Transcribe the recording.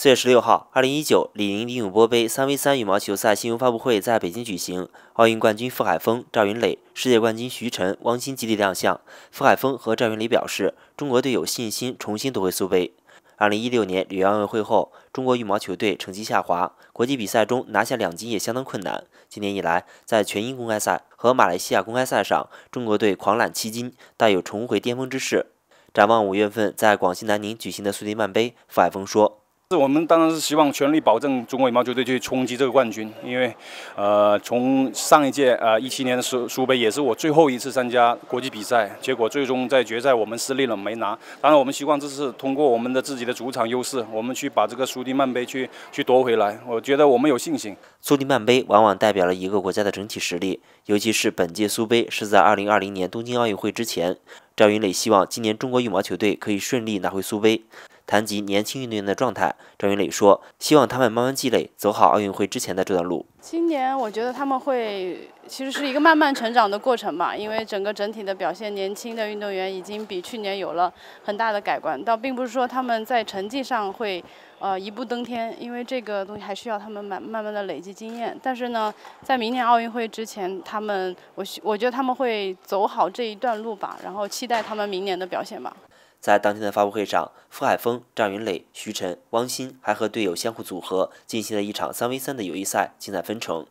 四月十六号，二零一九李宁李永波杯三 V 三羽毛球赛新闻发布会在北京举行。奥运冠军傅海峰、赵芸蕾，世界冠军徐晨、汪鑫集体亮相。傅海峰和赵芸蕾表示，中国队有信心重新夺回苏杯。二零一六年里约奥运会后，中国羽毛球队成绩下滑，国际比赛中拿下两金也相当困难。今年以来，在全英公开赛和马来西亚公开赛上，中国队狂揽七金，大有重回巅峰之势。展望五月份在广西南宁举行的苏迪曼杯，傅海峰说。是我们当然是希望全力保证中国羽毛球队去冲击这个冠军，因为，呃，从上一届呃一七年的苏苏杯也是我最后一次参加国际比赛，结果最终在决赛我们失利了，没拿。当然，我们希望这次通过我们的自己的主场优势，我们去把这个苏迪曼杯去去夺回来。我觉得我们有信心。苏迪曼杯往往代表了一个国家的整体实力，尤其是本届苏杯是在二零二零年东京奥运会之前。赵芸蕾希望今年中国羽毛球队可以顺利拿回苏杯。谈及年轻运动员的状态，张云雷说：“希望他们慢慢积累，走好奥运会之前的这段路。今年我觉得他们会其实是一个慢慢成长的过程吧。因为整个整体的表现，年轻的运动员已经比去年有了很大的改观。倒并不是说他们在成绩上会，呃，一步登天，因为这个东西还需要他们慢慢慢的累积经验。但是呢，在明年奥运会之前，他们我我觉得他们会走好这一段路吧，然后期待他们明年的表现吧。”在当天的发布会上，付海峰、张云磊、徐晨、汪鑫还和队友相互组合，进行了一场三 v 三的友谊赛，精彩纷呈。